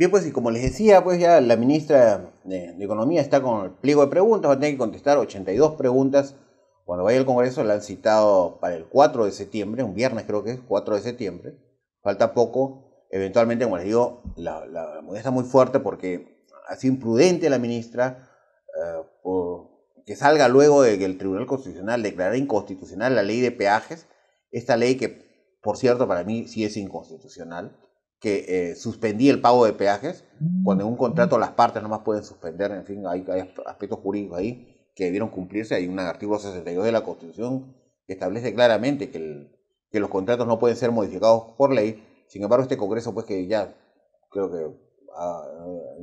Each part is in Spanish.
Bien, pues, y como les decía, pues ya la ministra de, Economía está con el pliego de preguntas, va a tener que contestar 82 preguntas. Cuando vaya al Congreso la han citado para el 4 de septiembre, un viernes creo que es, 4 de septiembre. Falta poco. Eventualmente, como les digo, la, la, está muy fuerte porque ha sido imprudente la ministra eh, que salga luego de que el Tribunal Constitucional declarara inconstitucional la ley de peajes, esta ley que, por cierto, para mí sí es inconstitucional que eh, suspendía el pago de peajes, mm. cuando en un contrato las partes no más pueden suspender, en fin, hay, hay aspectos jurídicos ahí que debieron cumplirse. Hay un artículo 62 de la Constitución que establece claramente que, que los contratos no pueden ser modificados por ley. Sin embargo, este Congreso, pues que ya creo que ah,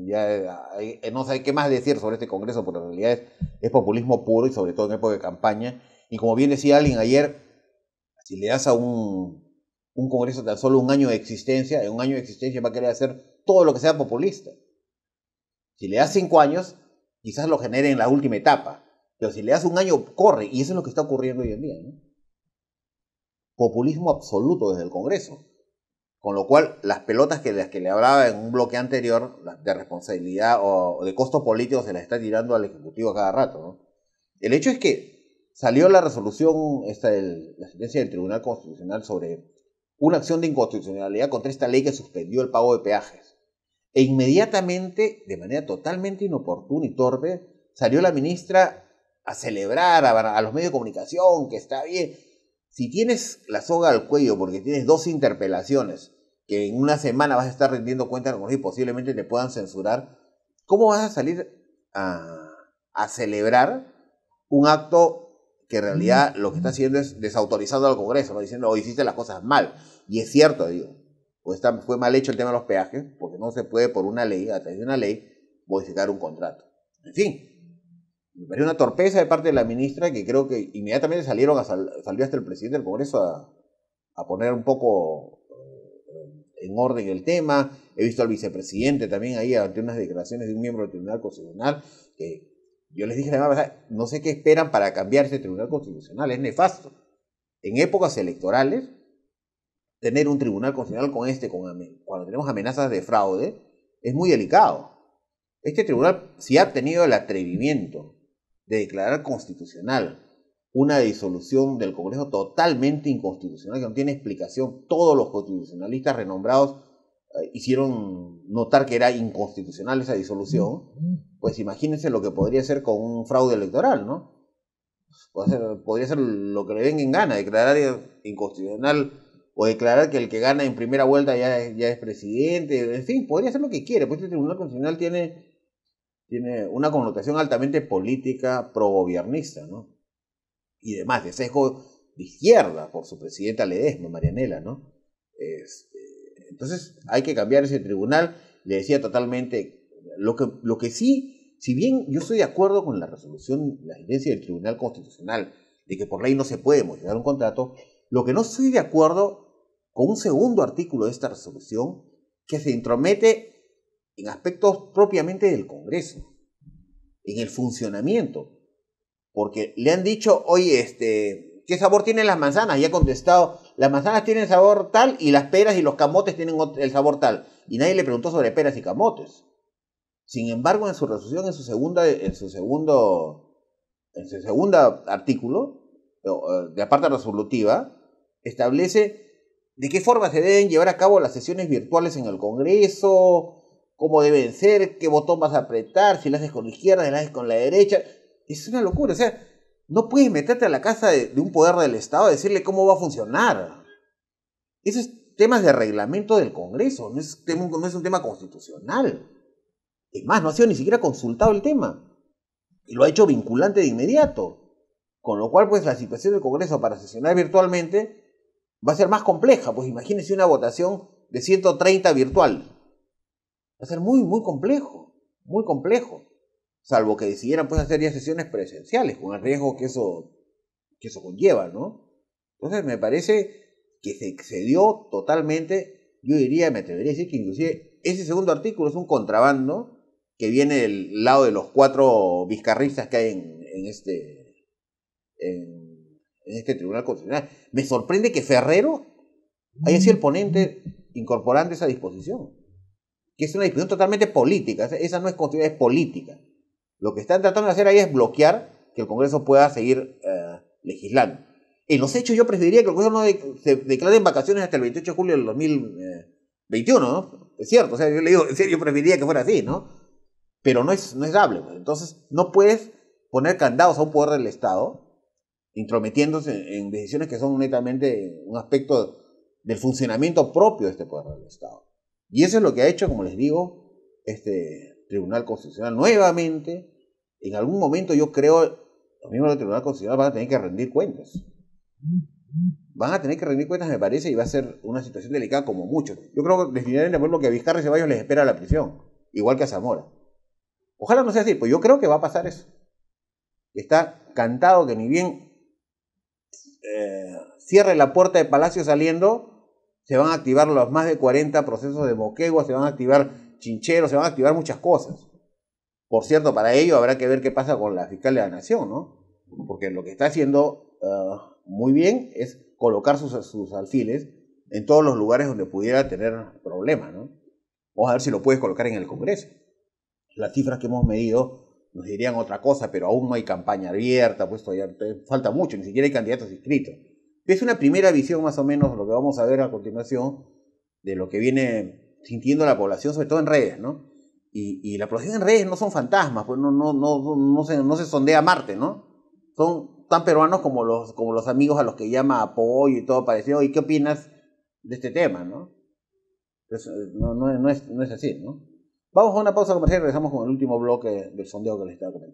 ya eh, no sé qué más decir sobre este Congreso, porque en realidad es, es populismo puro y sobre todo en época de campaña. Y como bien decía alguien ayer, si le das a un un Congreso tan solo un año de existencia, en un año de existencia va a querer hacer todo lo que sea populista. Si le das cinco años, quizás lo genere en la última etapa, pero si le das un año, corre, y eso es lo que está ocurriendo hoy en día. ¿no? Populismo absoluto desde el Congreso. Con lo cual, las pelotas que, las que le hablaba en un bloque anterior, de responsabilidad o de costo político, se las está tirando al Ejecutivo a cada rato. El hecho es que salió la resolución, esta, de la sentencia del Tribunal Constitucional sobre una acción de inconstitucionalidad contra esta ley que suspendió el pago de peajes. E inmediatamente, de manera totalmente inoportuna y torpe, salió la ministra a celebrar a, los medios de comunicación que está bien. Si tienes la soga al cuello porque tienes dos interpelaciones que en una semana vas a estar rindiendo cuentas y posiblemente te puedan censurar, ¿cómo vas a salir a celebrar un acto que en realidad mm. lo que está haciendo es desautorizando al Congreso, ¿no? diciendo, o oh, hiciste las cosas mal. Y es cierto, digo, pues fue mal hecho el tema de los peajes, porque no se puede por una ley, a través de una ley, modificar un contrato. En fin, me pareció una torpeza de parte de la ministra que creo que inmediatamente salieron salió hasta el presidente del Congreso a, a poner un poco eh, en orden el tema. He visto al vicepresidente también ahí ante unas declaraciones de un miembro del Tribunal Constitucional que yo les dije la no sé qué esperan para cambiar ese tribunal constitucional, es nefasto. En épocas electorales, tener un tribunal constitucional con este, cuando tenemos amenazas de fraude, es muy delicado. Este tribunal, si ha tenido el atrevimiento de declarar constitucional una disolución del Congreso totalmente inconstitucional, que no tiene explicación, todos los constitucionalistas renombrados eh, hicieron notar que era inconstitucional esa disolución, pues imagínense lo que podría ser con un fraude electoral, ¿no? Podría ser, lo que le venga en gana, declarar inconstitucional o declarar que el que gana en primera vuelta ya, es presidente, en fin, podría ser lo que quiere, pues este Tribunal Constitucional tiene, tiene una connotación altamente política progobiernista, ¿no? Y demás, de sesgo de izquierda por su presidenta Ledesma, Marianela, ¿no? Este, entonces hay que cambiar ese tribunal, le decía totalmente lo que, lo que sí, si bien yo estoy de acuerdo con la resolución, la sentencia del Tribunal Constitucional, de que por ley no se puede modificar un contrato, lo que no estoy de acuerdo con un segundo artículo de esta resolución que se intromete en aspectos propiamente del Congreso, en el funcionamiento. Porque le han dicho, oye, este, ¿qué sabor tienen las manzanas? Y ha contestado, las manzanas tienen sabor tal y las peras y los camotes tienen el sabor tal. Y nadie le preguntó sobre peras y camotes. Sin embargo, en su resolución, en su segunda, en su segundo, en su segunda artículo, de aparte resolutiva, establece de qué forma se deben llevar a cabo las sesiones virtuales en el Congreso, cómo deben ser, qué botón vas a apretar, si las haces con la izquierda, si las haces con la derecha. Es una locura, o sea, no puedes meterte a la casa de, un poder del Estado a decirle cómo va a funcionar. Esos temas de reglamento del Congreso, no es un tema constitucional. Es más, no ha sido ni siquiera consultado el tema. Y lo ha hecho vinculante de inmediato. Con lo cual, pues la situación del Congreso para sesionar virtualmente va a ser más compleja. Pues imagínense una votación de 130 virtual. Va a ser muy, muy complejo. Muy complejo. Salvo que decidieran pues hacer ya sesiones presenciales, con el riesgo que eso, que eso conlleva, ¿no? Entonces me parece que se excedió totalmente, yo diría, me atrevería a decir que inclusive ese segundo artículo es un contrabando que viene del lado de los cuatro vizcarristas que hay en, este, en, este Tribunal Constitucional. Me sorprende que Ferrero haya sido el ponente incorporando esa disposición, que es una disposición totalmente política, esa no es constitucional, es política. Lo que están tratando de hacer ahí es bloquear que el Congreso pueda seguir eh, legislando. En los hechos yo preferiría que el Congreso no se declare en vacaciones hasta el 28 de julio del 2021, eh, ¿no? Es cierto, o sea, yo le digo, en serio, yo preferiría que fuera así, ¿no? pero no es, no es dable. Entonces, no puedes poner candados a un poder del Estado intrometiéndose en, decisiones que son netamente un aspecto del funcionamiento propio de este poder del Estado. Y eso es lo que ha hecho, como les digo, este Tribunal Constitucional. Nuevamente, en algún momento yo creo, los miembros del Tribunal Constitucional van a tener que rendir cuentas. Van a tener que rendir cuentas, me parece, y va a ser una situación delicada como mucho. Yo creo que definitivamente, por que a Vizcarra y Ceballos les espera la prisión, igual que a Zamora. Ojalá no sea así, pues yo creo que va a pasar eso. Está cantado que ni bien eh, cierre la puerta de Palacio saliendo, se van a activar los más de 40 procesos de moquegua, se van a activar chincheros, se van a activar muchas cosas. Por cierto, para ello habrá que ver qué pasa con la fiscal de la Nación, ¿no? Porque lo que está haciendo eh, muy bien es colocar sus, sus alfiles en todos los lugares donde pudiera tener problemas, ¿no? Vamos a ver si lo puedes colocar en el Congreso las cifras que hemos medido nos dirían otra cosa, pero aún no hay campaña abierta, puesto todavía falta mucho, ni siquiera hay candidatos inscritos. Es una primera visión más o menos lo que vamos a ver a continuación de lo que viene sintiendo la población, sobre todo en redes, ¿no? Y, y la población en redes no son fantasmas, pues no, no, no, no, se, no se sondea Marte, ¿no? Son tan peruanos como los, como los amigos a los que llama apoyo y todo parecido. ¿Y qué opinas de este tema, no? Pues, eh, no, no, es, no es así, ¿no? Vamos a una pausa comercial y regresamos con el último bloque del sondeo que les estaba comentando.